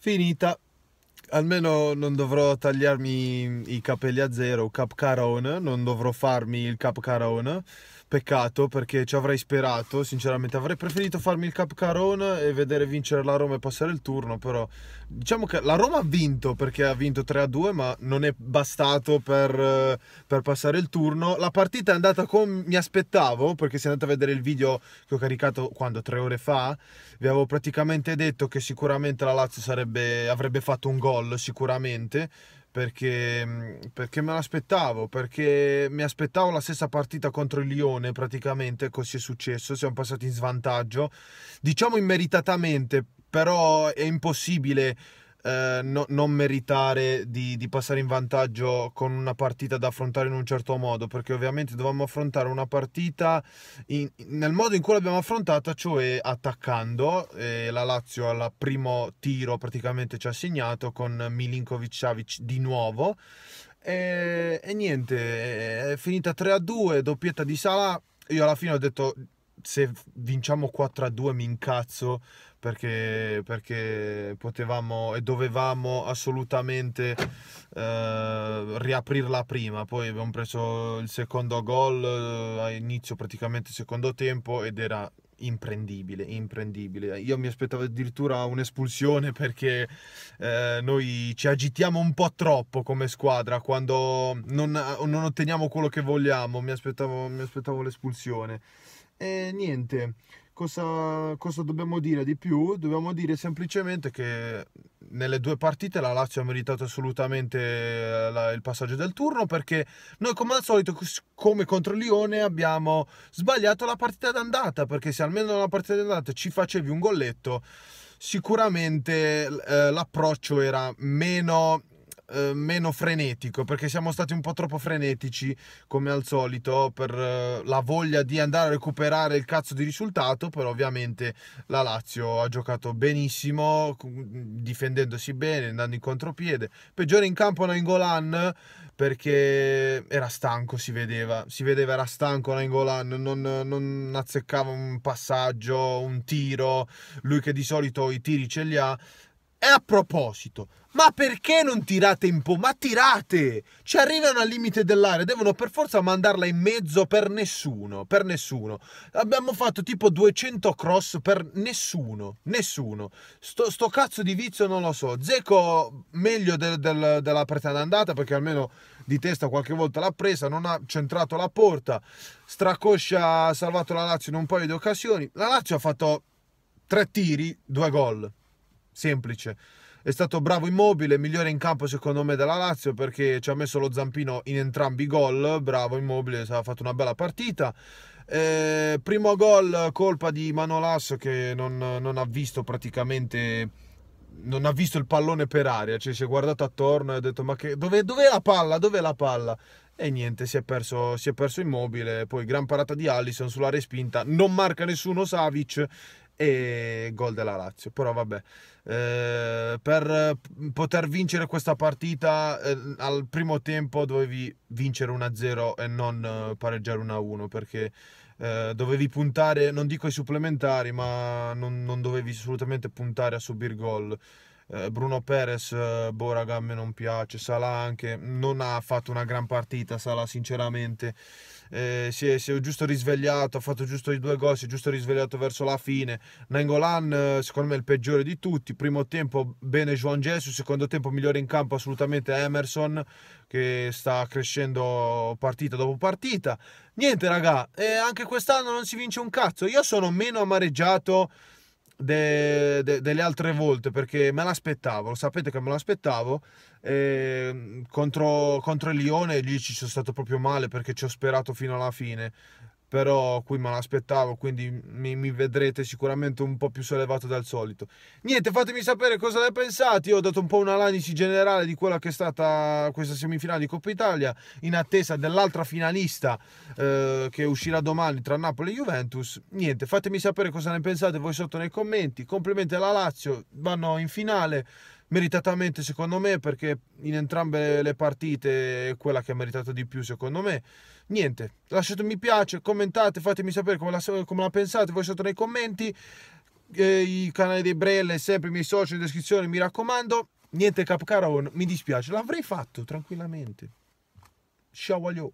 finita almeno non dovrò tagliarmi i capelli a zero cap carone non dovrò farmi il cap carone Peccato perché ci avrei sperato, sinceramente avrei preferito farmi il Cap Caron e vedere vincere la Roma e passare il turno, però diciamo che la Roma ha vinto perché ha vinto 3-2 ma non è bastato per, eh, per, passare il turno. La partita è andata come mi aspettavo perché se andate a vedere il video che ho caricato quando tre ore fa vi avevo praticamente detto che sicuramente la Lazio sarebbe, avrebbe fatto un gol, sicuramente perché, mm, perché me l'aspettavo, perché mi aspettavo la stessa partita contro il Lione praticamente, così è successo, siamo passati in svantaggio, diciamo immeritatamente, però è impossibile eh, no, non meritare di, di, passare in vantaggio con una partita da affrontare in un certo modo, perché ovviamente dovevamo affrontare una partita in, nel modo in cui l'abbiamo affrontata, cioè attaccando. Eh, la Lazio al primo tiro praticamente ci ha segnato con Milinkovic Savic di nuovo. E, e niente, è finita 3 a 2, doppietta di Sala. Io alla fine ho detto se vinciamo 4 a 2 mi incazzo perché, perché potevamo e dovevamo assolutamente eh, riaprirla prima. Poi abbiamo preso il secondo gol eh, a inizio praticamente secondo tempo ed era imprendibile, imprendibile. Io mi aspettavo addirittura un'espulsione perché eh, noi ci agitiamo un po' troppo come squadra quando non, non otteniamo quello che vogliamo. Mi aspettavo, mi aspettavo l'espulsione e eh, niente, cosa, cosa dobbiamo dire di più? Dobbiamo dire semplicemente che nelle due partite la Lazio ha meritato assolutamente eh, il passaggio del turno perché noi come al solito come contro Lione abbiamo sbagliato la partita d'andata perché se almeno nella partita d'andata ci facevi un golletto sicuramente eh, l'approccio era meno eh, meno frenetico perché siamo stati un po' troppo frenetici come al solito per eh, la voglia di andare a recuperare il cazzo di risultato però ovviamente la Lazio ha giocato benissimo difendendosi bene andando in contropiede peggiore in campo Nainggolan perché era stanco si vedeva si vedeva era stanco Nainggolan non, non azzeccava un passaggio un tiro lui che di solito i tiri ce li ha e a proposito, ma perché non tirate in po'? Ma tirate! Ci arrivano al limite dell'area, devono per forza mandarla in mezzo per nessuno, per nessuno. Abbiamo fatto tipo 200 cross per nessuno, nessuno. Sto, sto cazzo di vizio non lo so. Zeco meglio del, del, della pretana d'andata perché almeno di testa qualche volta l'ha presa, non ha centrato la porta. Stracoscia ha salvato la Lazio in un paio di occasioni. La Lazio ha fatto tre tiri, due gol semplice. È stato bravo Immobile, migliore in campo secondo me della Lazio perché ci ha messo lo zampino in entrambi i gol, bravo Immobile, ha fatto una bella partita. Eh, primo gol colpa di Manolas che non, non ha visto praticamente non ha visto il pallone per aria, cioè si è guardato attorno e ha detto ma che, dov'è, dov'è la palla, dove è la palla? E niente, si è, perso, si è perso immobile, poi gran parata di Allison sulla respinta, non marca nessuno Savic e gol della Lazio. Però vabbè, eh, per mm, poter vincere questa partita eh, al primo tempo dovevi vincere 1-0 e non eh, pareggiare 1-1 perché eh, dovevi puntare, non dico ai supplementari, ma non, non dovevi assolutamente puntare a subire gol. Eh, Bruno Perez, eh, boh Boraga a me non piace, Salah anche, non ha fatto una gran partita Salah sinceramente, eh, si, è, si, è, giusto risvegliato, ha fatto giusto i due gol, si è giusto risvegliato verso la fine, Nengolan eh, secondo me è il peggiore di tutti, primo tempo bene Juan Jesus, secondo tempo migliore in campo assolutamente Emerson che sta crescendo partita dopo partita, niente raga, eh, anche quest'anno non si vince un cazzo, io sono meno amareggiato de, de, delle altre volte perché me l'aspettavo, lo sapete che me l'aspettavo. Ehm, contro, contro il Lione lì ci sono stato proprio male perché ci ho sperato fino alla fine però qui me l'aspettavo, quindi mi, mi, vedrete sicuramente un po' più sollevato dal solito. Niente, fatemi sapere cosa ne pensate, io ho dato un po' un'analisi generale di quella che è stata questa semifinale di Coppa Italia, in attesa dell'altra finalista eh, che uscirà domani tra Napoli e Juventus. Niente, fatemi sapere cosa ne pensate voi sotto nei commenti, complimenti alla Lazio, vanno in finale, meritatamente secondo me perché in entrambe le partite è quella che ha meritato di più secondo me niente lasciate un mi piace commentate fatemi sapere come la, come la pensate voi sotto nei commenti eh, i canali dei Brelle sempre i miei social in descrizione mi raccomando niente Capcaron mi dispiace l'avrei fatto tranquillamente ciao aglio